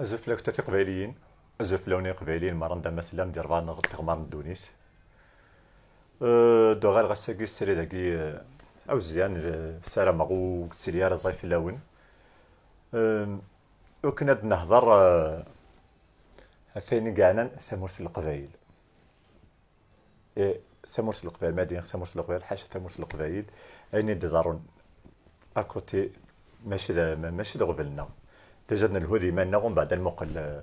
أزف لو تاتي قبايليين أزف لوني قبايليين مرندا مثلا ندير فان تغمر دونيس أه دو غال غساكي سري داكي أه، أو زيان أه، سارة مغو تسيليا راه زايف لاون أو وكنا نهضر أه، ثاني كاعنا ثامورس القبايل إيه ثامورس القبايل مدينة ثامورس القبايل حاشا ثامورس القبايل أين دارون أكوتي ماشي دا ماشي دغبلنا قبلنا تجدنا الهذي ما نغم بعد المقل آه،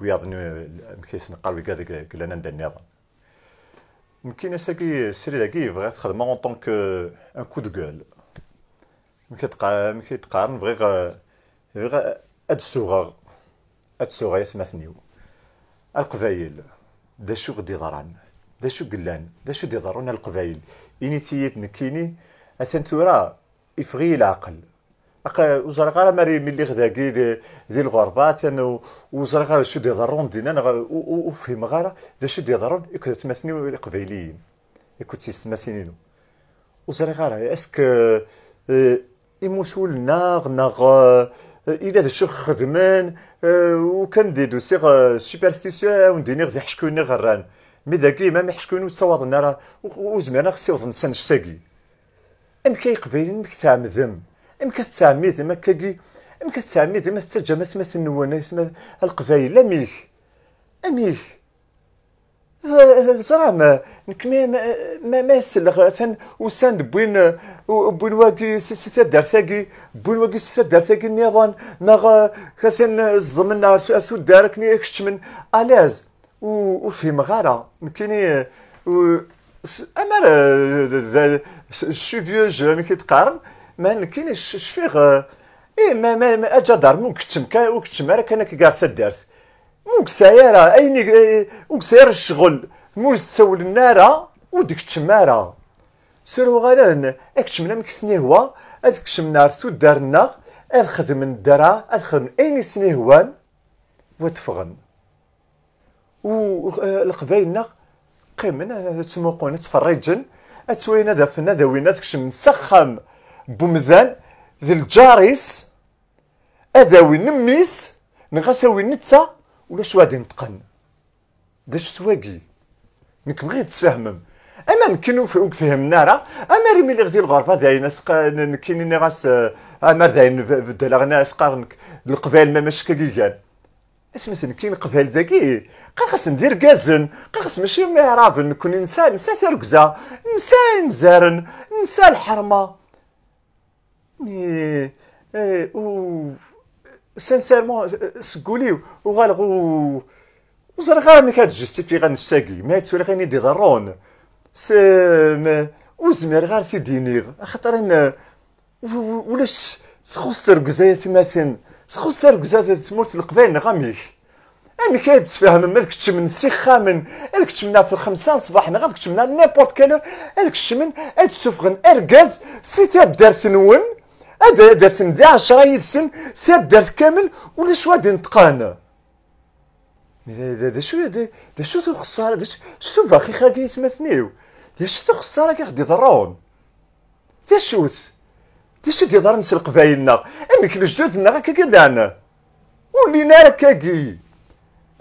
وياض آه، مكيس نقال ويكاد قلنا ندا النظام مكينا ساكي السري داكي بغا تخدم اون طونك ان كو دو كول ملي تقارن ملي تقارن بغي بغي هاد اد هاد يسمى يسمثنيو القبايل دا شو غدي ضران دا شو قلان دا شو دي ضرون القبايل اني تيت نكيني اثنتورا تورا يفغي العقل وزرق على ماري ملي غداكي كيد يعني دي الغربة يعني وزرق على شو يضرون دينا انا وفهم غير دا شو يضرون كنت تمثني القبيليين كنت تمثنينو وزرق اسك يموتوا لنا غناغ الى ذا شو آه، آه، خدمان آه، وكان دي دو سيغ سوبرستيسيو ونديني غدي حشكوني غران مي داكي ما محشكوني وصوضنا راه وزمرنا خصي وضن سنش ساقي ام كيقبيلين مذم امك تسعمي ذما كاكي امك تسعمي ذما ما ثما النوانة ثما القبايل اميك اميك زرام نكمي ما ما ما يسلغ ثان وسان بوين بوين واكي ستة دار بوين واكي ستة دار ثاقي نظام ناغ ثان الزمن اسو سو دارك ني اكشت من الاز وفي مغارة نكيني امر شو فيو جو مي كيتقارن ما نكينش شفيغ اي ما ما, ما اجا دار مو كتم كا وكتم راه كان قاعد الدارت مو كسايرة اين إيه، إيه، مو كساير الشغل مو تسول النار ودك تمارا سيرو غالان اكتمنا مكسني هو اذ كشمنا تو دارنا اذ من الدرا اذ خدم اين سني هوان وتفغن و آه، القبايلنا قيمنا تموقون تفرجن اتوينا دافنا داوينا تكشم نسخم بومزان ذي الجاريس اذاوي نميس نغساوي نتسا ولا شو غادي نتقن داش سواقي نك بغيت تفهمم اما مكنو فهمنا نارا اما ريمي اللي غدي الغرفه داينا سقا كيني ني غاس آه، اما داين نبدل غنا اسقارنك القبال ما ماشي كيكان مثلا كاين قبال ذاكي قال خاص ندير كازن قال خاص ماشي معرافن نكون انسان نسى تركزه نسى نزارن نسى الحرمه مي و سانسيرمون سقوليو وغالغ وزرغا كاتجستي في غنشتاكي مات ولا غيني دي ضرون سم وزمير غار سي دينيغ خاطر ان ولاش تخص في ماتن تخص تركزايا تموت القبائل غاميك امي كيدس فيها ما داك من من هذاك تمنا في الخمسة صباح غادي تمنا نيمبورت كالور هذاك الشمن هاد السفغن اركاز سيتا تدار تنون هذا هذا سن دي عشرة يدسن تدرت كامل ولا شو غادي نتقان هذا شو هذا شو تخسر هذا شو فاخي خاكي يتمثنيو هذا شو خسارة كي غادي يضرون هذا شو هذا شو دي ضرن سلق امي كل الجدودنا كي قدانا ولينا راكا كي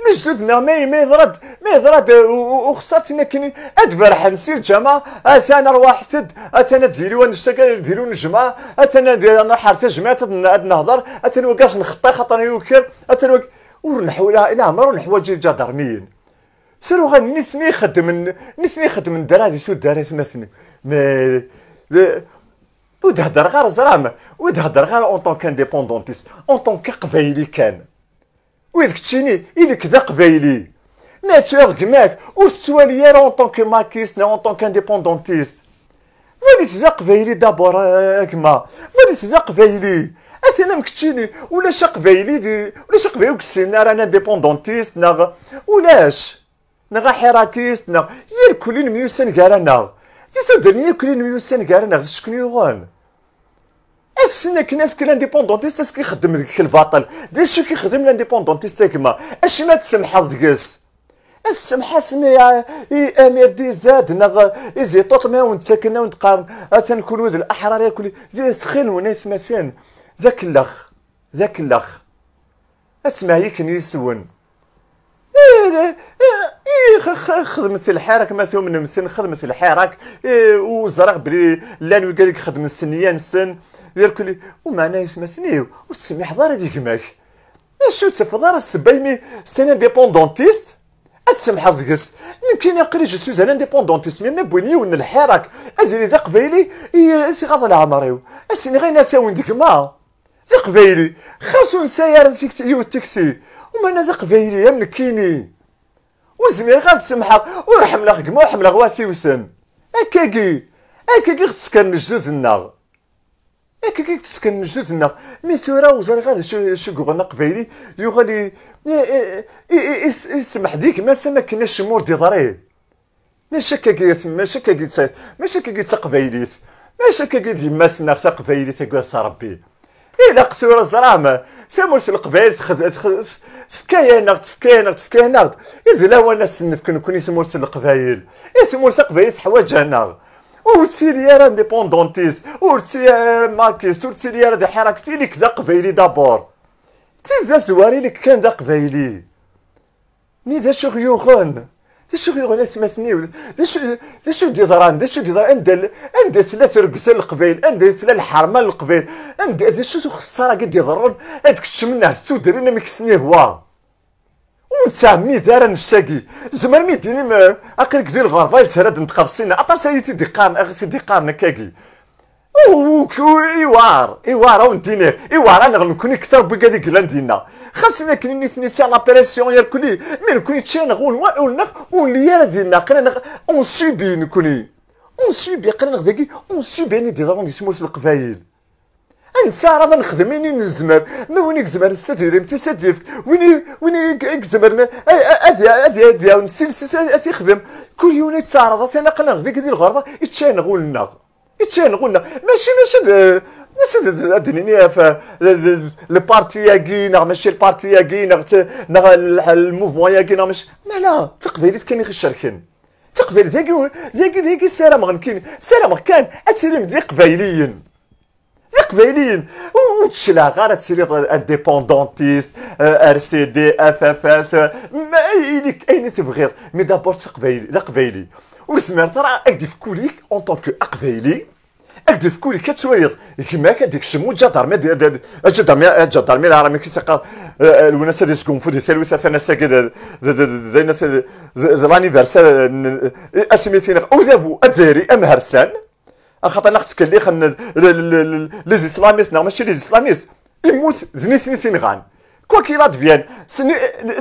نجدنا ما ما يضرد ما يضرد آه، وخصاتنا كني ادبر نسير الجامعة اثنا رواح حتد اثنا ديري ونشتكى ديري ونجمع اثنا ندير انا حارت ادنا نهضر اثنا وقاس نخطي خطا يوكر اثنا وك ورنحو لا لا عمر نحوايج الجدرميين سيرو غا نسني خدم نسني خدم الدراري سو الدراري سمثني ما ودهدر غير زرامه ودهدر غير اون طون ديبوندونتيس اون طون كقبايلي كان وإذ كتشيني إلك ذا قبايلي ناتور كماك ور تتوالي راه اون طونك ماكيست اون طونك انديبوندونتيست ماليت ذا قبايلي دابور آه، كما ماليت ذا قبايلي اثنا مكتشيني ولاش قبايلي دي ولاش قبايلي وكسينا رانا انديبوندونتيست ناغ ولاش نغا حراكيست ناغ يا الكلين ميوسن كارانا تيتو درني كلين ميوسن كارانا شكون يغون اش كناس كي لانديبوندونتيست اش كيخدم ديك الباطل داك الشيء كيخدم لانديبوندونتيست كما ما تسمح ديكس السمحه اي امير دي زاد نغ ازي طوط ما ونتساكن ونتقارن اثن كل وذ الاحرار زي سخين وناس مثلا ذاك الاخ ذاك الاخ اسمع يكن يسون إيه خدمة الحراك مثلا من مثلا خدمة الحراك وزرق بلي لان وقالك خدمة السنيه نسن ديالك ومعنا يسمسني وتسمح دار هذيك ماك اشو تفضل راه السبا يمي سي انديبوندونتيست اتسمح ضقس يمكن يقري جو سوز انديبوندونتيست مي ما ون الحراك اديري ذا قبيلي سي غاض العمريو اسيني غير ناساون ما ذا قبيلي خاصو نساير يو التاكسي وما انا ذا قبيلي يا مكيني وزمي غاد سمحك ورحم لا غما ورحم لا غواتي وسن اكاكي اكاكي غتسكر النار هكا كي تسكن جدتنا مي تورا وزري غير شقوغنا قبيلي يغالي يسمح ديك ما سمكنا مور دي ضري ماشي هكا ماشي ما شكا قيت تقبيليت ماشي هكا يماتنا تقبيليت قاس ربي إلا قتورة زرامة ثمرت القبائل نغد تفكايا نغد إذ لا وانا سنفكن كوني ثمرت القبائل إذ ثمرت القبائل نغد وتسيليير انديبوندونتيست ورتسيير ماركيست ورتسيليير دي حركتي ليك كذا قبايلي دابور تي ذا زواري ليك كان ذا قبايلي مي ذا شغيوغون دا شغيوغون سنيو ذا شو ذا شو ديزران ذا شو ديزران عند عند ثلاث ترقص القبيل عند ثلاث الحرمه القبيل عند ذا شو خساره قد يضرون عندك تشمنه تودرين ميكسني هو وتسميت راه نشتاقي زمان ميديني ما اقلك ديال الغرفه يسهر هاد نتقرصينا عطا سيدي دي قارن اخي تيدي قارن كاكي وكو ايوار ايوار او ندينيه ايوار انا غنكوني كثر بكا ديك لا ندينا خاصنا كني نيتني سي لا يا الكلي مي نكوني تشان غون ونخ ولي راه ديالنا قرا اون سوبي نكوني اون سوبي قرا نخ داكي اون سوبي ني دي دارون دي سموس القبايل نسارع نخدم إني نزمر ما وين يكزمر انت سديف وين وين يكزمر أذي أذي أذي ونسلسل أذي يخدم كل يوم يتسارع أنا قلنا ديك دي الغربة يتشانغوا لنا يتشانغوا لنا ماشي ماشي ماشي ادنيني ف البارتي ياكي نغ ماشي البارتي ياكي نغ الموفمون ياكي نغ ماشي لا لا تقبيلت كان يغشركن تقبيلت ياكي ياكي ياكي السلام غنكين السلام كان اتسلم دي قبايليين قبيلين وتشلا غير تسيري انديبوندونتيست ار سي دي اف اف اس ما يليك اين تبغيض مي دابور تقبايلي دا قبايلي ورسمير ترى اكدي في كوليك اون طونك اقبيلي اكدي في كوليك كتسويض كيما كديك الشمو الجدرمي مي الجدرمي كي كيسقى الوناس هذه سكون فودي سالو انا ساكد لانيفرسال اسميتينغ او ذافو اتزيري ام هرسان خاطر اللي خن لي زيسلاميس نعم ماشي لي زيسلاميس يموت ذني ثني ثني غان كوا كي لا دفيان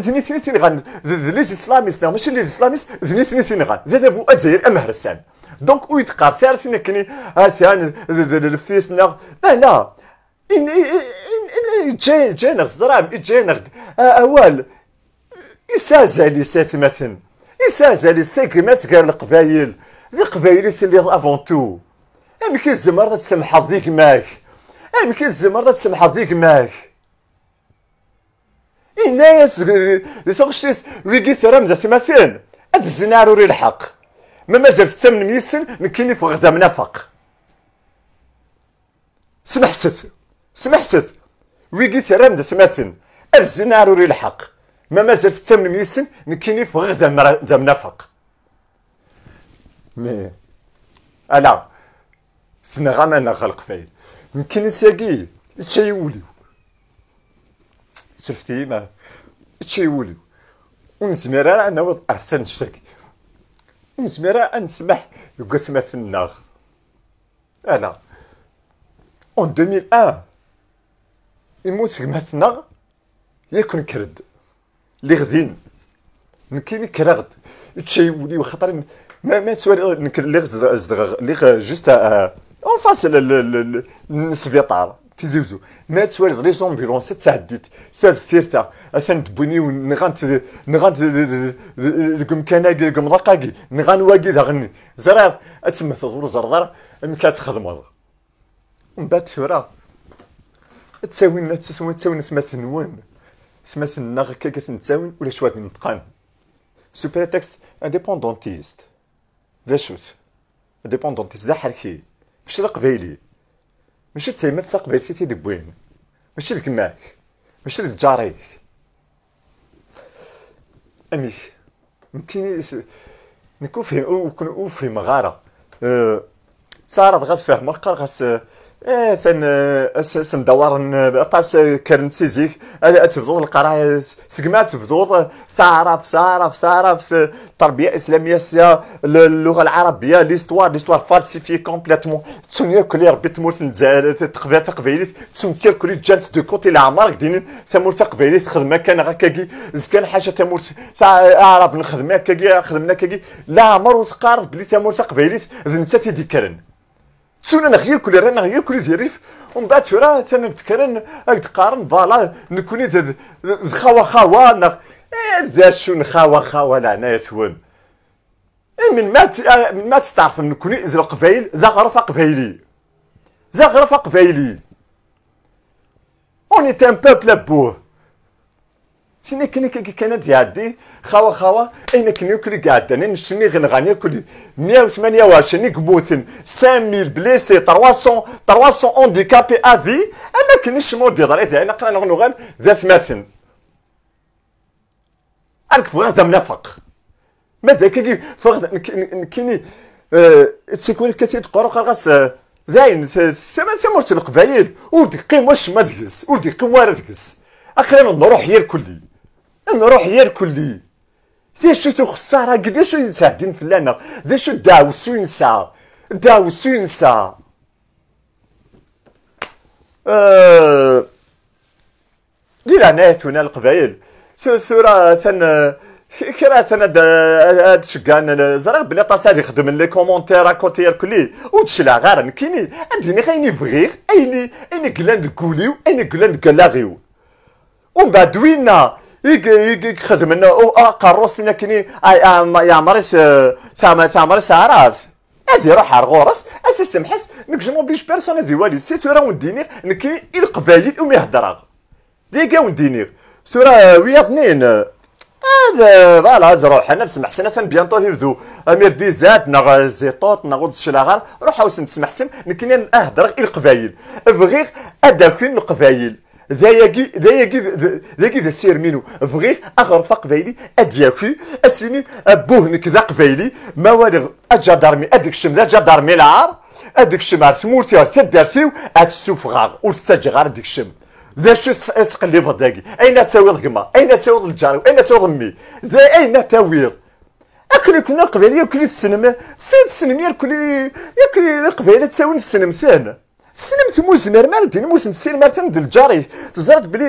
ذني ثني ثني غان لي زيسلاميس نعم ماشي لي زيسلاميس ذني ثني ثني غان ذا ذا الجزائر امهر السان دونك ويتقار ثالث كني هاتيان آه، الفيس نا انا لا إن إن جاي جاي نغد زرام جاي نغد آه، أوال يسازالي ساتمتن يسازالي ساتمت قال القبايل ذي قبايلي اللي افون تو أمك تزمر تسمحض ذيك ماك أمك تزمر تسمحض ذيك ماك إنايس سوغشتيس ويكي ثرام ذا مثلا أد الزناروري الحق ما مازال في الثامن ميسن نكيني في غدا منافق سمحست سمحست ويكي ثرام ذا مثلا أد الزناروري الحق ما مازال في الثامن ميسن نكيني في غدا منافق مي أنا فنغام انا خلق فايد يمكن ساقي تشي وليو شفتي ما تشي وليو ونسمير انا نوض احسن أه، شتاكي نسمير نسمح يقث مثلنا انا اون 2001 يموت مثلنا يكون كرد لي غدين نكيني كرغد تشي وليو خاطر ما ما سوالي نكر لي غزد لي جوست آه، اون فاس السبيطار تيزوزو ما تسوالف لي زومبيلونس تسعدت ساد فيرتا اسان تبويني نغانت نغانت كم كان كم رقاقي نغان واقي ذاغني زرار اتسمى تدور زرار ام كتخدم هذا من بعد تورا تساوي لنا تساوي تساوي لنا ثمات نوان سمات ناغ كا كتنتساوي ولا شوات نتقان سوبر تكست انديبوندونتيست ذا شوت انديبوندونتيست ذا حركي ماشي القبايلي ماشي تسيمات سيتي دبوين ماشي لك معك ماشي لك جاريك اميك س... نكون فهم وكون فهم غاره أه... تسارد مقر غاس أه... ثان إيه، آه، اس مدور آه، طاس آه، كرن سيزيك تبدو القرايه سكما تفضوض ثعرف ثعرف ثعرف التربيه الاسلاميه سيا اللغه العربيه ليستوار ليستوار فالسيفي كومبليتمون تسوني كلي ربي تموت الجزائر تقبيله تقبيليت تسوني كلي جالت دو كوتي لعمرك دين تمور تقبيليت خدمه كان غاكاكي زكا حاجه تمور اعرف نخدم كاكي خدمنا كاكي لا عمر وتقارض بلي تمور تقبيليت ذنسات كرن تسونا نغ كل رانا كل زريف ومن بعد ترى تانا بتكرن قارن فالا نكوني ذ خوا خوا نغ ذا إيه، شون خوا خوا لهنايا ايه من مات آه، من مات تعرف نكوني ذا القبايل ذا غرفة قبايلي ذا غرفة قبايلي اوني تان ان بوبل بوه سيني كني كي كانت يادي خوا خوا اين كني كلي قعدان ان شني غنغاني كل 128 قبوتن 5000 بليسي 300 300 اونديكابي افي كني شمو دي ضريت انا قرا نغنغان ذات ماتن انا كفو هذا منافق ماذا كي فغد كيني تسيكون كتيت قرو قرغس داين سما سما القبايل ولدي قيم واش ما دقس ولدي قيم وارد دقس اقرا نروح هي الكلي نروح روح يا الكلي ذي شو تخسارة قد شو ينسى الدين فلانا ذي شو داو سو ينسى داو سو ينسى أه... دي ونا القبائل سورة تن كرا تن هاد شقان زرا بلي طاس هادي خدم لي كومونتير اكوتي كلي وتشلا غير نكيني عندني غيني فغيغ ايني ايني كلاند كوليو ايني كلاند كلاغيو ومن بعد وينا يك يك خدم لنا قروسنا كني آه، يا مريس تاع آه، تاع مريس عرفت هذه آه، روح على الغرس اسي سمحس نك جو موبليج بيرسون هذه والي سي تورا وندينير نكي القبايل ومي هضرا ديكا وندينير تورا ويا اثنين هذا فوالا هذا روح انا تسمح سنه بيانطو ذو امير دي ديزات نغ زيطوط نغ الشلاغال روح اوسن تسمح سن نكني اهدر القبايل بغير اداكن القبايل ذاياكي ذاياكي ذاكي ذا سير مينو بغيت اغرف قبايلي ادياكي اسيني بوهنك ذا قبايلي ما والغ اجا دارمي الشم ذا جا العار ادك الشم عرفت مورتي تدارتيو عاد السوف غار ور غار ادك الشم ذا شو تقلب داكي اين تاويض كما اين تاويض الجارو اين تاويض امي ذا اين تاويض اكل كنا قبايليه وكلي السينما سنت سنم يا كلي يا كلي تساوي السينما ثاني سلمت مرمر دين موسم نسير مالتين دل جاري تزرت بلي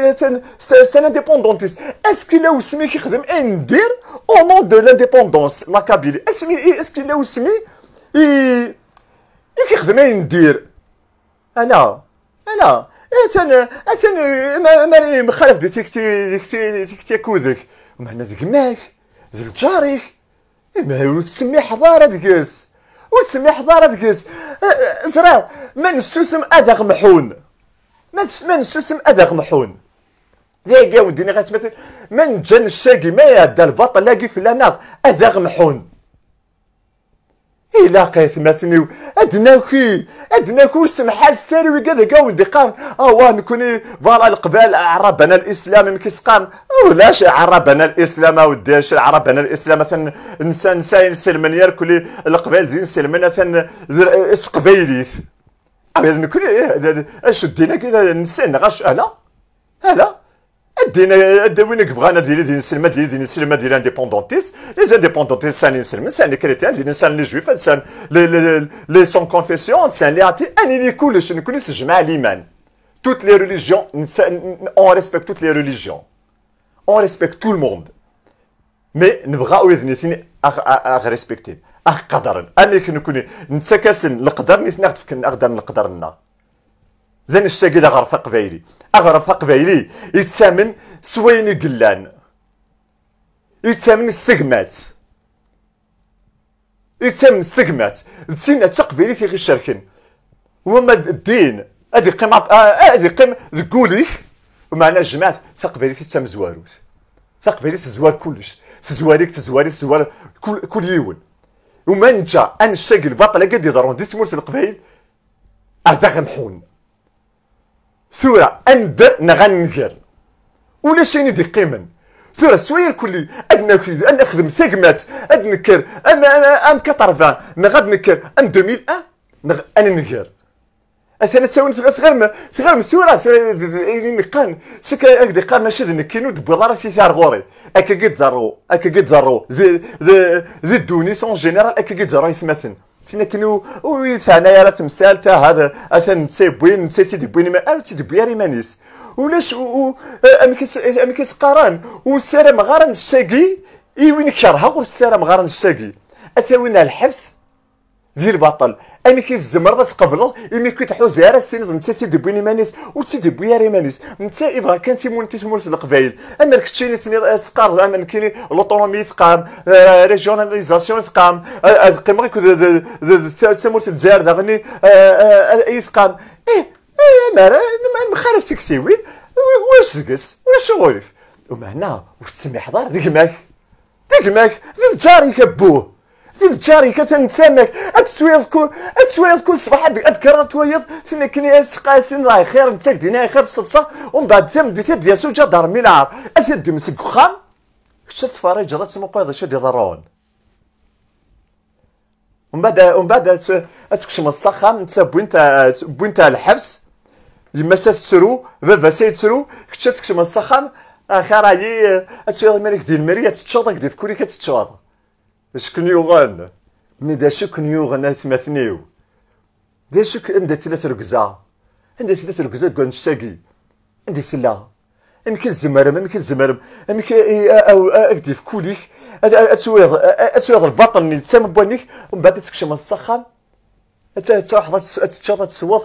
سان انديبوندونتيست اسكي لو سمي كيخدم اي ندير او نو دو لانديبوندونس لا كابيلي اسمي اسكي لو سمي اي كيخدم اي ندير انا انا اتن اتن ماني مخالف دي تكتي تيك تكتيكو ذاك ومعنا ذاك ماك ذاك جاريك ما تسمي حضاره دكاس وتسمي حضاره دكاس زرا من سوسم اذا محون من من سوسم اذا محون ذاك يا وديني غتمثل من جن الشاقي ما يدى البطل لاقي فلانا اذا محون إلا إيه قيث مثني أدناكي أدناكو سمحة ساروي قد قاون قام أوا نكوني برا القبال عربنا الإسلام مكسقام ولاش عربنا الإسلام وداش عربنا الإسلام مثلا إنسان ساين سلمنيار كل القبال دين سلمنا مثلا إسقبيليس Ah ben nous Je disais indépendantiste. les les chrétiens, les juifs, les sans confession, c'est les athées. je ne connais pas Toutes les religions, on respecte toutes les religions, on respecte tout le monde, mais nous voulons les respecter. اخ قدر انا كنكون نتسكسن القدر في كن اقدر نقدرنا ذن الشاقد غرفة قبايلي أغرفة قبايلي يتسامن سوين قلان يتسامن السقمات يتسامن السقمات تسينا تقبيلي تيغي الشركين وما الدين ادي قيم آه، آه، ادي قيم تقولي ومعنا الجماعة تقبيلي تيتسام زواروت تقبيلي تزوار كلش تزواريك تزواري تزوار كل, كل يوم وما انت انشاق البطله قد يضرون دي تمرس القبيل ارداغ محون سورة اندر نغنقر ولا شي ندي قيمن سورة سوية كلي ادنا كلي ان اخدم سيجمات ادنكر ام ام ام 80 نغد نكر ام 2001 أه؟ نغ انا نغير اثنا تساوي صغير صغير صغير إني قان سكا هكذا قان نشد نكينو دبوض راه تيسار غوري اكا قد زارو اكا قد زارو زي زي دونيس اون جينيرال اكا قد زارو يسمسن تينا كنو وي تاعنا يا راه تمثال تا هذا اثنا نسي بوين نسي تيدبوين ما ارتي دبويا ريمانيس ولاش امكس امكس قران وسلام غارن الشاقي اي وين كرهه والسلام غارن الشاقي اتاوينا الحبس ديال البطل امي كي تزمر تقبل امي كي تحوزار السند نتا تيدبي مانيس و تيدبي بويا ريمانيس انت اذا كان تيمون تيتمرس القبايل اما كتشيني تني تقارض آه، آه، اما كاين لوطونومي تقام آه، ريجيوناليزاسيون تقام قيمه تمرس الجزائر داغني اي تقام ايه ايه مالا مخالف تكسيوي واش تقس واش غورف ومعنا واش تسمي حضار ديك ماك ديك ماك ديك جاري كبوه تجاري كتنتمك التسويات تكون التسويات تكون الصباح اذكر تويض سين كنيس قاسين راهي خير انت دينا خير الصبصه ومن بعد تم ديت ديال سوجا دار ميلار اتدم مسك خام شت فاري جرات سمو قيض شدي ضرون ومن بعد ومن بعد من الصخام انت بوينتا بوينتا الحبس يما تسرو بابا سيتسرو كتشات تكشم الصخام اخر هي تسوي الملك ديال المريه تشوطك ديال كوري كتشوطك اسكن يوغان مي دا سكن يوغان اثماثنيو دا سكن عندها تلا تركزا عندها تلا تركزا كون شاقي عندها تلا امكن زمرم امكن زمرم امكن او اكدي في كوليك اتسويض اتسويض البطن اللي تسام بوانيك ومن بعد تكشم الصخام تروح تتشاط تسوض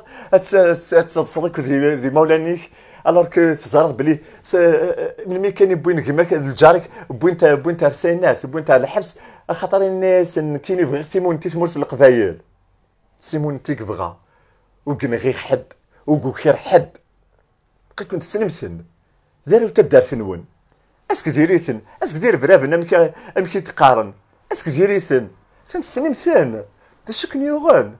تصدق ذي مولانيك الوغ كو تزرد بلي آه، آه، من مين كان بوين كماك الجارك بوين تاع بوين تاع السينات بوين تاع الحبس خاطر الناس كاين يبغي تي تيمورت القبايل سيمون تي بغا وكن غير حد وكو خير حد كي كنت سنمسن داروا دار سنون اسك ديريتن اسك دير براف انا مكي تقارن اسك ديريتن تنسنمسن دا شكون يوغن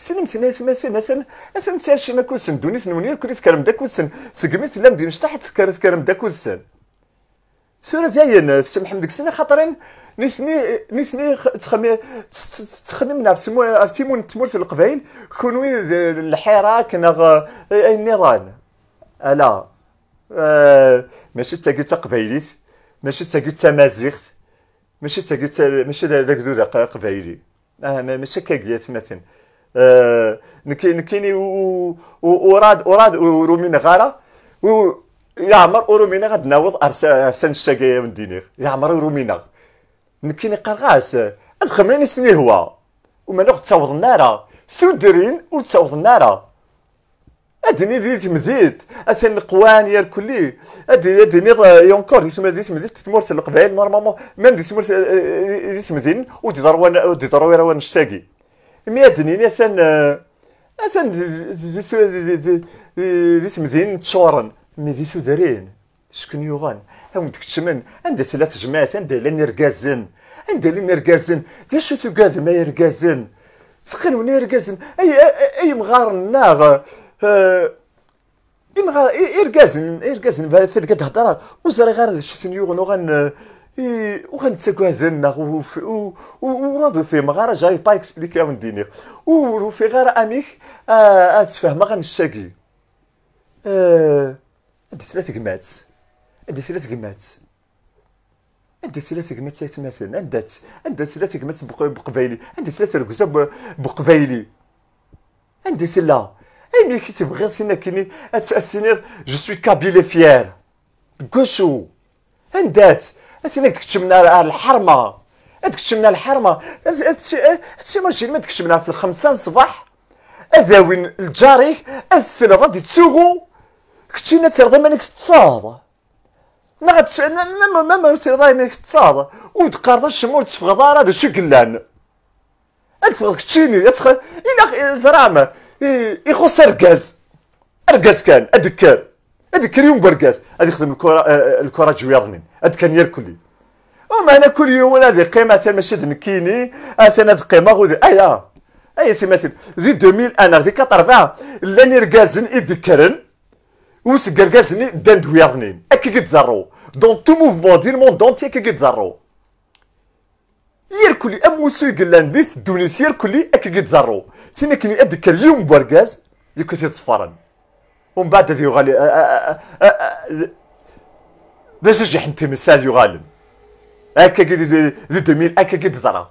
سلمتنا مثلا مثلا مثلا سالشيما كلسن دونيت نونير كل تكرم داك كلسن سقمي تلام دي مشطح تكر تكرم داك كلسن سورة داين تسمح ديك السنة خاطرين نسني نسني تخمي تخمم عرفتي افتيمون تمرت القبائل كونوي الحراك نغ النيران الا آه ماشي تاقي تقبايليت ماشي تاقي تمازيغت ماشي تاقي ماشي داك دو قبايلي آه ماشي كاقيات مثلا نكيني وراد وراد ورومين غارة عمر ورومينا غاد ناوض ارسان الشاكايا من دينيغ عمر ورومينا نكيني غاس ادخمني سني هو وما نقعد تساوض النار سودرين وتساوض النار ادني ديت مزيد اثن قوان يا الكلي ادي ادني يونكور ديسم ديسم مزيد تتمرت القبائل نورمالمون ميم ديسم ديسم زين ودي ضروا ودي ضروا الشاقي ميادنين يعني اسان اسان ذي سمدين تشورن مي ذي سودرين شكون يوغان هاون ديك تشمن ثلاث جماعات عندها لان يرقازن عندها لان يرقازن ذا شو تقاد ما يرقازن سخن وين يرقازن اي اي مغار ناغ آه، اي مغار يرقازن يرقازن في هذيك الهضره وزري غير شتن يوغان وغن وغنتساكو هزلنا ورادو فيه غير جاي با اكسبليكي اون دينيغ وفي غير اميك غنتفاهما آه، غنشاكي آه، عندي ثلاث كمات عندي ثلاث كمات عندي ثلاث كمات مثلا عندات عندها ثلاث كمات بقبايلي عندي ثلاث ركزة بقبايلي عندي ثلا اي مي كي تبغي سينا كيني اتسنير جو سوي كابيلي فيير كوشو عندات اسينك تكتشمنا الحرمه تكتشمنا الحرمه هادشي ماشي ما تكتشمنا في الخمسه الصباح اذاوين الجاري السنه غادي تسوغو كتشينا ترضى منك تصاض ما غاتس ما ما ما ترضى مانك تصاض وتقرض الشمو تفغض راه هذا شكلان تفغض كتشيني اتخ الا زرامه يخص اركاز اركاز كان ادكار كل يوم برقاس اد يخدم الكره آه، آه، الكره جويضني اد كان يركلي ومعنا كل يوم انا ذي قيمه مثلا ماشي نكيني انا ذي قيمه غوزي ايا اي تماثيل زي 2000 انا ذي كطرفع آه. لاني رقازن يذكرن وسكركازني داند دويضنين اكي زرو دون تو موفمون ديال الموند اكي قد زرو يركلي ام وسوي قلان ديث دونيت يركلي اكي قد زرو كني اذكر كريم برقاز يكتي تصفرن ومن بعد بدا يغالي باش نرجع انت من الساد يغالم هكا قد ذي دميل هكا قد ذرا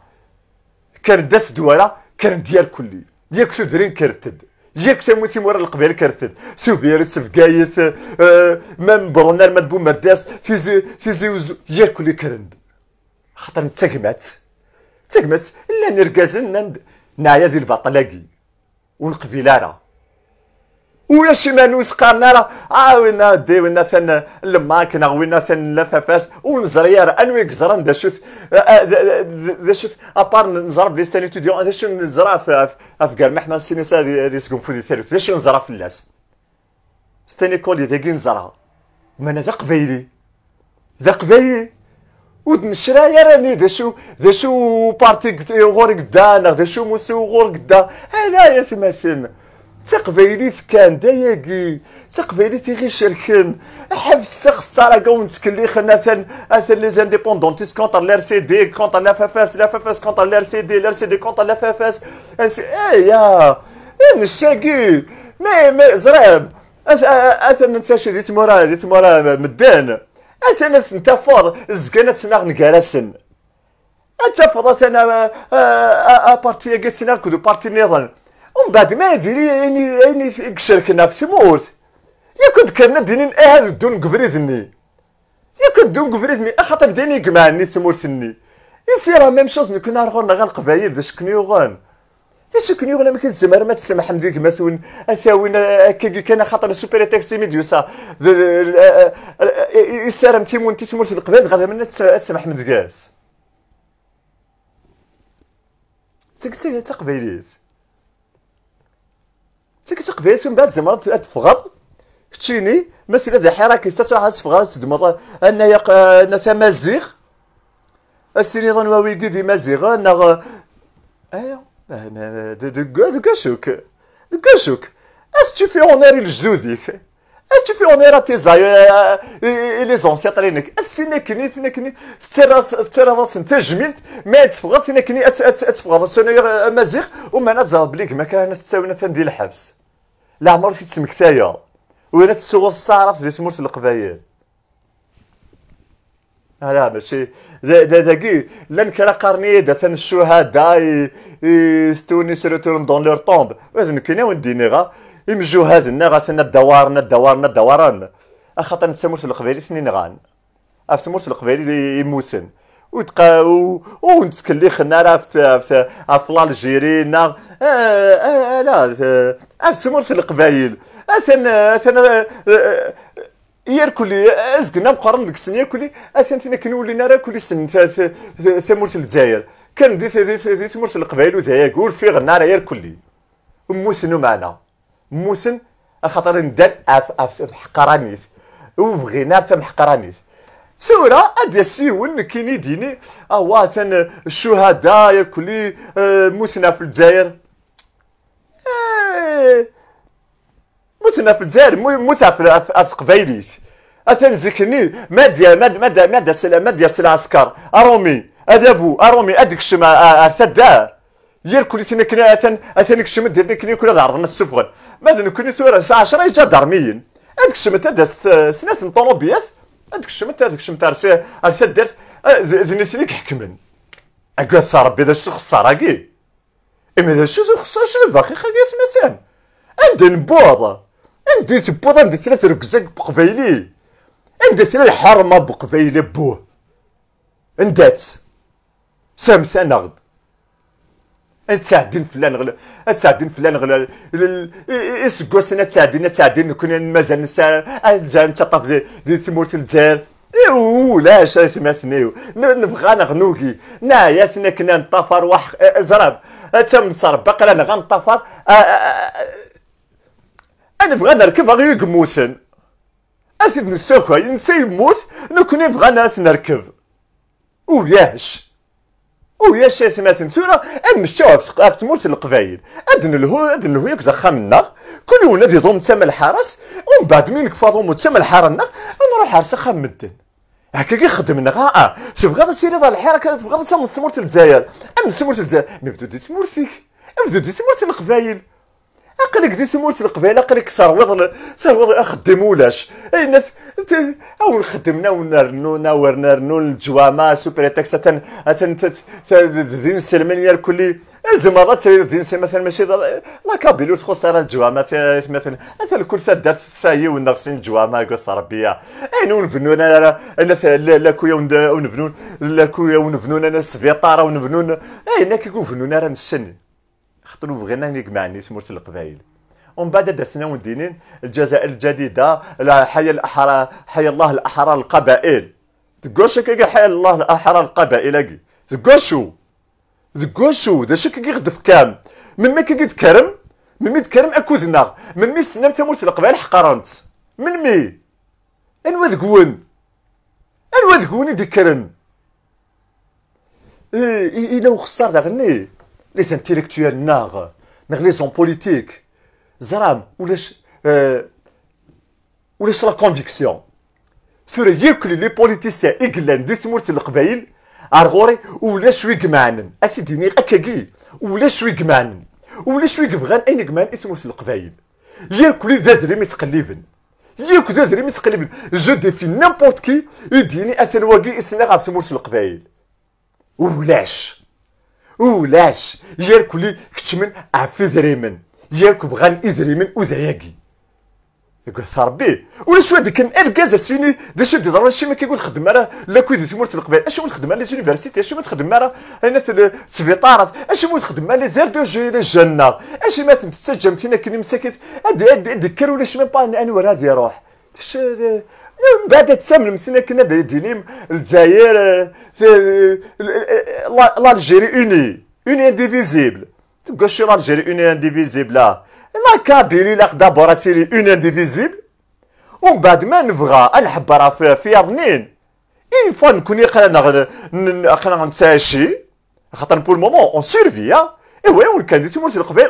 كان داس دوارة كان ديال كلي ياك درين كرتد ياك موتي مورا القبيل كرتد سوفيري سفكايت آه مام برنار مدبو مرداس سيزي سيزي وزو ياك كلي كرند خاطر متاكمات تاكمات الا نركازن نعيا ديال البطلاقي ونقبيلارا ولاش مانوس قرنا اه وينا دي وينا ثن الماكنا وينا ثان لفافاس ونزريار انوي كزران دا شوت دا شوت ابار نزرب بلي ستاني توديون دا شو نزرا في كاع ما سينيسا دي سكون فودي ثالث دا شو في اللاس ستاني كولي كي نزرع ما انا ذا قبايلي ذا قبايلي ود نشرايا راني ذا شو ذا شو بارتي غور قدا ذا شو موسي غور قدا انا يا تماثل تقبيليت كان دايقي تقبيليت غير شركن حبس خسارة قوم تكليخن ثان اثن لي زانديبوندونتيس كونتر لار سي دي كونتر لافافاس لافافاس كونتر لار سي دي لار سي دي كونتر لافافاس ايا نشاقي مي مي زراب اثن نتاشي ديت مورا ديت مورا مدان اثن انت فور الزكانة تسناغ نكارسن انت فضلت انا ابارتي قلت سناك بارتي نيضا ومن بعد ما يديري يعني يعني نفسي في يا كنت كان دينين هذا دون قفريتني كنت دون قفريتني اخاطر ديني كمعني سمورتني يصير ميم شوز نكون غورنا غير القبايل ذا شكنيوغان ذا شكنيوغان ما كنتزمر ما تسمح مديك مثلا اثاوين هكاك كان خاطر سوبر تاكسي ميديوسا يصير متيمون في القبايل غادي من تسمح مدكاس تقتل تقبيليت انت كتقبل من بعد زعما تفغض كتشيني مثلا ذا حراك تاع تفغض تدمر ان يق ان تمازيغ السيني ظنواوي قدي مازيغ ان ايوا دو دكا شوك دكا شوك Est-ce que tu fais honneur il jdoudif Est-ce que tu fais honneur à tes aïeux et les ancêtres تراس تراس أنت جميل ما تفغض تنك كني تفغض السيني مزيغ وما نتزار بليك ما كانت تساوينا تندي الحبس لا عمرك سمكتايا وين تسوغ الصارف ديال تمورت القبايل لا ماشي كي لا كلا قرني داتن الشهداء سيرو سيرتون دون لور طومب لازم كاين وين ديني غا يمجو غا غاتنا الدوارنا الدوارنا دوارنا اخاطر تمورت القبايل سنين غان اف تمورت القبايل يموتن وتقا خنا راه في في الجيرينا آه، آه، لا آه، في القبايل اثن اثن يار كل ازقنا مقارن ديك السنه كل اثن تينا كنولينا راه كل سن تمرت الجزائر كان ديت ديت مرس القبايل ودايا قول في غنا راه يار موسن معنا موسن خاطر ندان اف اف محقرانيت وبغينا حتى محقرانيت سورة أدسي ونكيني ديني أواتن الشهداء كلي موتنا في الجزائر موتنا في الجزائر موتنا في قبيليت أثن زكني ماديا ماد ماد ماد ماد سلا عسكر أرومي أذبو أرومي أدك شما أثدا يال كل تنكنا أثن أثن كشما ديرنا كني كل من السفغل ماذا نكون سورة 10 جدارميين أدك شما تدس سنة طوموبيات هذيك الشمت هذيك الشمت رسي هذيك دارت آه، ذنيت ذيك حكمن اكاد صار ربي اذا شو خصها راكي اما إيه، اذا شو خصها شنو باقي خاكي مثلا عندي نبوضة عندي تبوضة عندي ثلاث ركزاك بقبيلي عندي ثلاث حرمة بقبيلي بوه اندات سامسان غد تساعدين فلان غلا تساعدين فلان غلا اسكوسنا تساعدين تساعدين كنا مازال نسا الجزائر نتثقف دي تمورت الجزائر ايوا لا سمعتني نبغى نغنوكي ناياتنا كنا نطفر وحق زراب تم صربق انا غنطفر انا بغى نركب غير قموسن اسيد نسوكو ينسي موس نكون بغى ناس نركب وياش ويا ما تنسونا ام نمشيو في تموت القبايل اد نلهو اد نلهو ياك زخمنا كل يوم نادي ضم تسمى الحرس ومن بعد مين كفاضو تسمى الحرنا نروح حرس خام مدن هكا كي خدمنا غا آه. شوف تبغى تسيري ضل الحركه تبغى تسمى تمورت الجزائر ام تمورت الجزائر نبدو دي تمورتك نبدو دي تمورت القبايل اقلك دي تموت القبيله اقلك ثروه ثروه خدم ولاش اي الناس او نخدمنا ونرنونا ورنرنو الجوامع سوبر تاكس تن دين سلمانيا الكلي زعما غاتسير دين مثلا ماشي لا كابيلو تخص راه الجوامع مثلا مثلا كل ساعه دارت تسايي ونغسين الجوامع قص ربيا اين ونبنو انا الناس لا كويا ونبنون لا كويا ونبنون انا السبيطاره اي اين كيكون فنون راه نسني خاطر بغينا الناس تمرة القبائل ومن بعد دسنا وندينين الجزائر الجديده حيا الاحرار حيا الله الاحرار القبائل تقوش كي حيا الله الاحرار القبائل تقوشو تقوشو دا شك كي غدف كام مي كي تكرم مي تكرم من مي سنه تمرت القبائل حقرنت من مي انوا ذقون انوا ذقوني يدكرن إيه إيه لو خسر داغني les intellectuels ناغ نغليزون بوليتيك زرام ولاش اه ولاش لا كونفيكسيون ثورة يوكلي لي بوليتيسيان إقلان دي تمورت القبايل أرغوري ولا شوي قمعنن أثي ديني أكاكي ولا شوي قمعنن ولا شوي قبغان أين قمان إثمورت القبايل يوكلي ذا ذريم يتقلبن يوك ذا ذريم يتقلبن جو ديفي نامبورت كي يديني أثنواقي إسنا غاف تمورت القبايل ولاش ولاش يالك لي كتمن عف ذريمن يالك بغان إذريمن وذياقي يقول ثربي ولا شو هذيك الكازا سيني دا شو دي ضروري ما كيقول خدم راه لا كويدي تمرت القبائل اش تخدم على ليزونيفرسيتي اش مول تخدم راه هنا السبيطارات اش مول تخدم على زير دو جي الجنه اش ما تسجمتينا كني مساكت اد اد اد ولا شي ميم با انوار هذا يروح من بعد تسامل مسنا كنا دينيم الجزائر لالجيري اوني اوني انديفيزيبل تبقى شي لالجيري اوني انديفيزيبل لا كابيلي لا دابور تيلي اوني انديفيزيبل ومن بعد ما نبغى راه في, في اظنين اون فوا نكون قرانا خلينا نتعشي خاطر بور المومون اون سيرفي ايوا وي كان ديتي مورس القبيل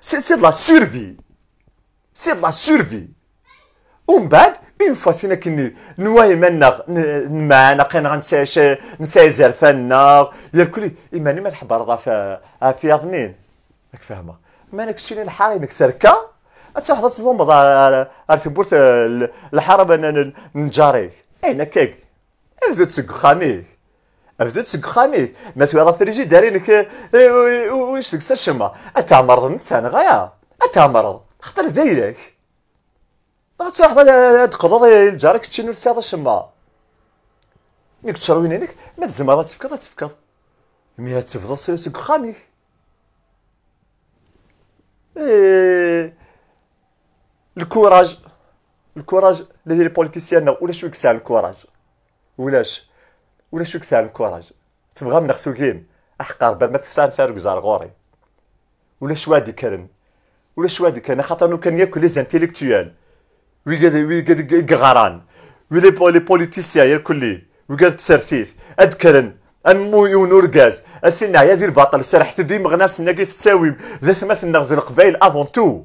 سي سي دو لا سيرفي سي دو لا سيرفي ومن بعد اون فوا تينا كني نواي منا نمعنا قين غنساش نساي زرفانا يا الكل ايماني ما تحبر آه، ضا في اظنين راك فاهمه ما انك شتيني الحريم كثركا اتحضر تضمض على في بورت الحرب انا نجاري اين كيك افزو تسق خاميك افزو تسق خاميك ما توا فريجي دارينك آه، ويش تكسر شما مرض نتسان غايا اتا مرض خطر ذيلك آه، تحت آه، تقدر جارك تشنو في سياط الشماعة نيك تشروين عليك ما تزمر تفكر تفكر مي تفضل سيسك خانيك ايه الكوراج الكوراج اللي لي بوليتيسيان ولا شويك ساع الكوراج ولاش ولا شويك ساع الكوراج تبغى من خصو كيم احقا ربما تسان فارق غوري ولا شوادي كان ولا شوادي كان خاطر كان ياكل لي زانتيليكتويال وي ويقد قغران ولي بوليتيسيا يا كلي ويقد تسرتيت أذكرن أمو يونور غاز أسينا يا دير باطل سرحت دي مغناس ناقي تتساويم ذا ثمثنا غير القبائل أفون تو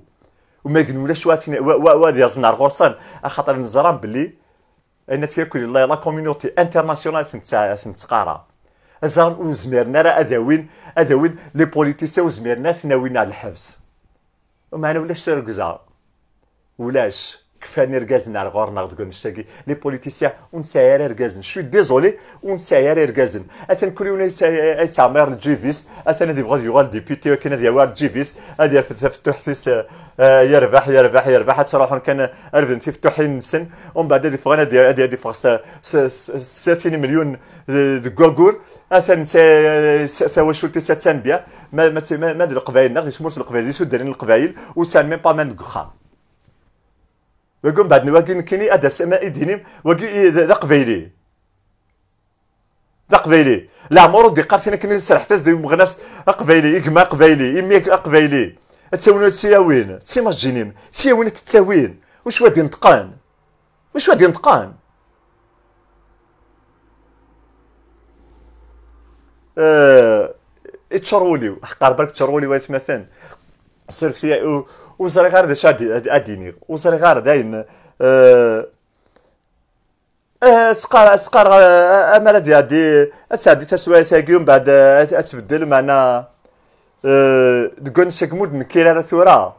وما قنولا شواتين وادي زنار غرسان خاطر نزران باللي أن تياكل الله لا كوميونيتي انترناسيونال تنتقارا زران وزميرنا راه أذاوين أذاوين لي بوليتيسيا وزميرنا ثناوينا على الحبس ومعنا ولاش سرقزا ولاش كفاني رجازن على غار نغد كون الشاقي لي بوليتيسيا ونساير رجازن شو ديزولي ونساير رجازن اثن كل يوم يتعمر الجيفيس اثن هذا يبغى يغال ديبيتي وكان دي وارد جيفيس هذا فتح تيس آه، يربح يربح يربح حتى راحون كان ارفن تفتحين السن ومن بعد هذه فغان هذه هذه فغ 60 مليون كوكور آه، اثن تي ساتان بيا ما ما ما القبائل نغد يسموس القبائل دارين القبائل وسان ميم با مان دخام ويقوم بعد واقي كيني أدا السماء دينيم وقي إيه ذا قبيلي ذا قبيلي لا مورو دي قارتين كني سرح دي مغناس قبيلي إقما قبيلي إميك قبيلي تساوينا تسياوين تسيماجينيم تساوين تتساوين وش ودي نتقان وش ودي نتقان اه تشروليو حقار بالك تشرولي ويتمثل او وزرقار دا شاد اديني وزرقار داين اسقار آه، آه، اسقار آه، امال دي ادي اسادي تسويه تاكيوم بعد اتبدل معنا دكون شكمود نكير على ثورا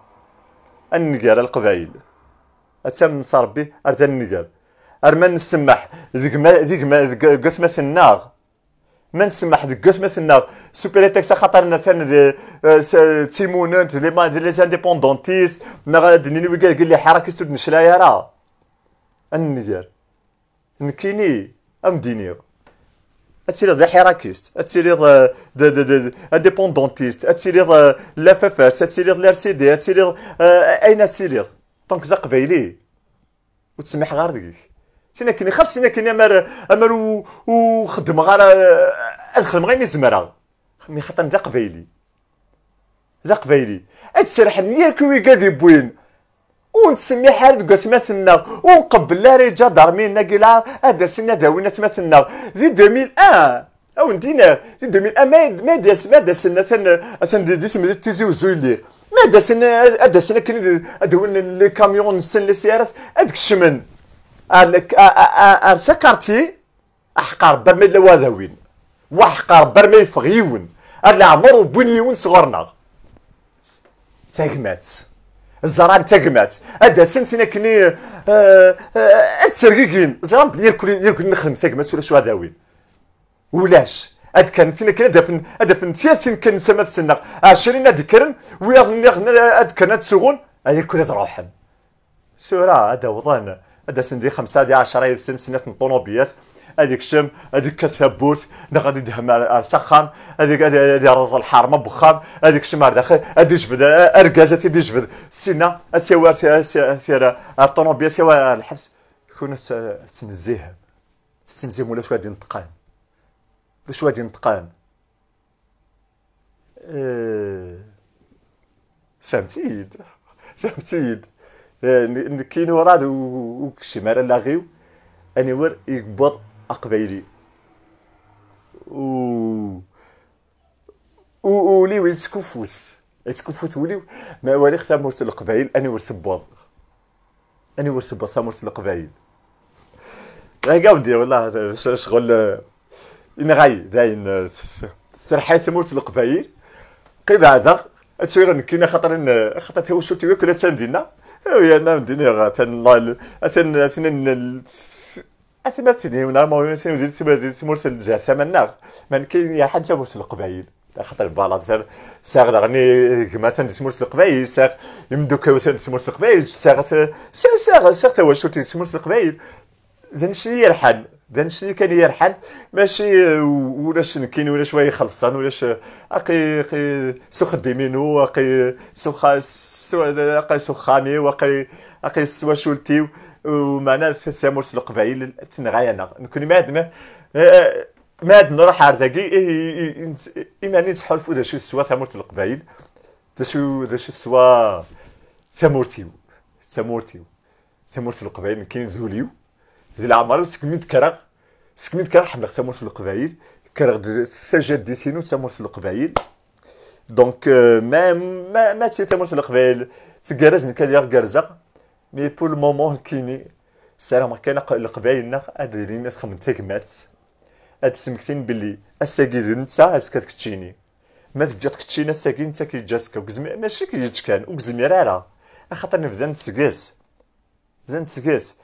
النقر القبائل اتم به ارد النقر ارمان نسمح ذيك ما ذيك ما قلت مثلنا ما نسمح دكوس ما سنا سوبر تاكس انا آه، فان تيموننت لي ما لي انا غادي نيني وي قال لي حركه سود نشلايا راه النير نكيني ام دينيغ اتسيريض حراكيست اتسير د انديبوندونتيست اتسيريض لافافاس اتسير لار سي دي اتسير آه، اين اتسير طونك زا قبايلي وتسمح غير دقيق سينا تنكني خاص سينا تنكني امر امر وخدم غير ادخل مغير نزمرا مي خاطر ذا قبيلي ذا قبيلي اتسرح ليا كوي قادي بوين ونسمي حال قسمتنا ونقبل لا رجا دارمينا كيلا ادا سينا داوينا تمثلنا ذي 2001 آه. او ندينا ذي 2001 آه. ما ما داس ما داس مثلا ثن دي تمد تيزي وزولي ما داس ادا سينا سنا كني ادوين الكاميون سن لي سي ار اس الشمن أن سكرتي احقار برمي لواذاوين وأحقار برمي فغيون عمر بنيون صغرنا تاكمات الزران تاكمات ادا سنتنا كني اتسرقين زران بلي يركل نخدم تاكمات ولا شو هذاوين ولاش أد كان تينا كان دفن أدفن تياتين كان سما تسنق عشرين هاد كرن وياض أد كانت تسوغون هاد كون روحن سورا هذا وطن هذا سندي خمسة دي عشرة دي سن سنة طونوبيات هذيك شم هذيك كتابوت انا غادي ندهم على سخان هذيك هذي رز الحارمه بخام هذيك شم داخل هذي جبد اركازات هذي جبد السنه تيوار تيرا الحبس كون تنزيهم تنزيهم ولا شويه ديال النطقان ولا شويه ديال النطقان سامتيد سامتيد إيه، نكين وراد وكشي مالا لاغيو اني ور يقبض اقبيلي و ولي ويسكفوس يسكفوت وليو ما ولي خصها موت القبايل اني ور سبوض اني ور سبوض مرت القبايل غا ودي والله شغل إن غاي داين سرحيت موت القبايل قي بعدا تسويغ كينا خاطر خاطر توسلت وكلت سندينا ja, nem din era ten lal اسن اسن اثما السنين ونهار ما سنين وزيد سيما زيد سيما مرسل ثمن ناغ من كاين يا جابو مرسل القبايل خاطر البلاط ساغ ساغ دغني كما سمور مرسل القبايل ساغ يمدوك سمور مرسل القبايل ساغ ساغ ساغ تا واش سمور مرسل القبايل زين شنو يرحل ده الشيء كان يرحل ماشي ولاش نكين ولاش شويه خلصان ولاش اقي اقي سوخ ديمينو اقي سوخ سو اقي سوخامي واقي اقي سوا شولتي ومعنا سامورس القبائل انا نكون ماد ما آه، ماد نروح عرداكي ايماني إيه، تحرفوا ذا سوا سامورس القبائل ذا شو سوا سامورتيو سامورتيو سامورس القبائل كاين زوليو ذي العمر سكميت كرغ سكميت كرغ حملق تامرس القبايل كراغ سجاد سينو تامرس القبايل دونك euh, ما ما ما تسي تامرس القبايل تكارز نكادير كارزا مي بو المومون كيني سلام كان القبايلنا ادرينا تخمن تكمات هاد سمكتين بلي الساكي زنتا اسكات كتشيني ما تجات كتشينا الساكي نتا كيجاسكا وكزمي ماشي كيجيتش كان وكزمير راه خاطر نبدا نتسقاس بدا نتسقاس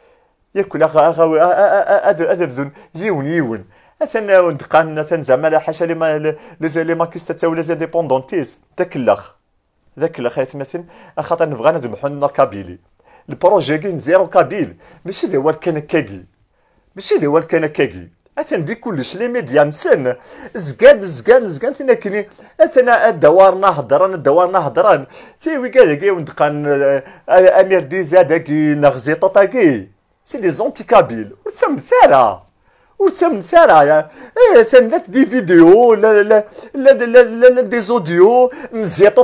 ياكل اخاوي اذبذن يون يون أثناء دقان اثن زعما لا حاشا لي لي ماكيست تاو لي ديبوندونتيز داك الاخ ذاك الاخ يتمثل خاطر نبغى نذبحوا لنا كابيلي البروجي كي نزيرو كابيل ماشي ذا هو الكنكاكي ماشي ذا هو الكنكاكي اثن دي كلش لي ميديا نسن زقان زقان زقان تنا كني اثنا الدوار هضران الدوار هضران تي وي كادا كي وندقان امير زاد كي نغزي طوطاكي سي لي زونتي كابيل وسم سمثاره وسم سمثاره يا ايه ثنات دي فيديو لا لا لا لا لا دي زوديو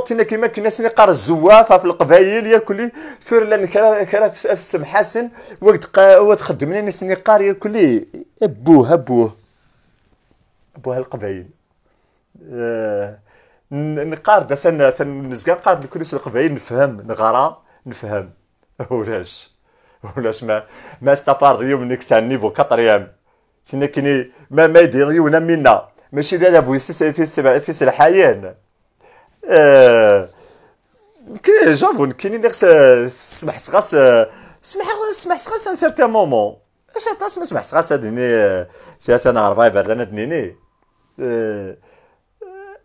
تينا كيما كنا سني قار الزوافه في القبايل يا كلي ثور لان كرا السم حسن وقت وقت خدمنا سني قار يا كلي ابوه ابوه ابوه القبايل أه نقار دا ثن نزكان قار كل القبايل نفهم نغرى نفهم ولاش ولاش ما ما استفاد يوم سان نيفو كطريام سينا كني ما ما يدير يونا منا ماشي ديال بويسيس تيس الحيان آه كي جافو كيني نقص سمح سغاس سمح سمح سغاس ان سيرتان مومون اش عطا سمح سمح سغاس هادني سيرت انا ربعي بعد انا دنيني آه، آه،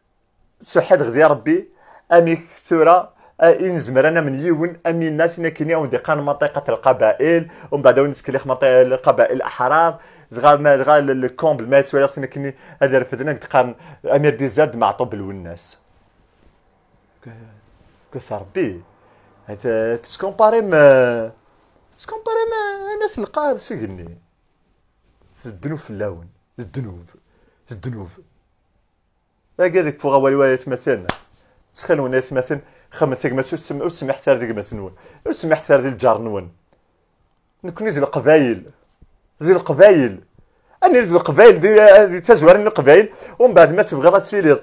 سحد غدي ربي اميك ثوره زمر انا من يون امي الناس نكني ديقان منطقه القبائل ومن بعد ونسكليخ منطقه القبائل الاحرار دغا ما دغا الكومبل ما تسوي راسي نكني هذا رفدنا دقان امير دي زاد مع طبل والناس كثر ربي هذا تسكومباري ما تسكومباري ما الناس القار سجني الذنوب في اللون الذنوب الذنوب هكذاك فوغا والي مثلا تسخلوا ناس مثلا خمس وسم وسم تسمح تار تقمات-نون وسم تسمح تار الجار-نون نكون ذي القبايل ذي القبايل انا ذي القبايل دي تزوار القبايل ومن بعد ما تبغى تسيري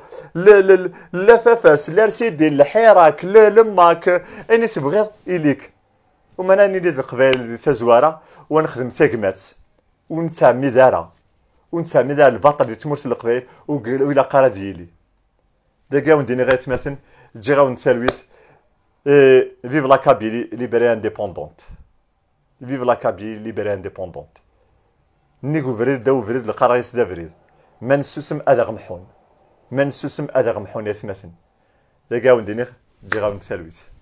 لا فافاس لا رسيدين لحيراك لا لماك انا تبغى اليك وما انا ذي القبايل دي تزوارة ونخدم تقمات ونتا دارا ونتا دار البطل دي تمرس القبايل الى قرا ديالي داكا ونديني غير تماثل جيغاون Service et vive la Kabylie libérée indépendante. Vive la Kabylie libérée indépendante. فريد داو فريد القرايس دا فريد ما نسوسم ادا غمحون ما نسوسم ادا غمحون يا ثماثن دا دينيغ جي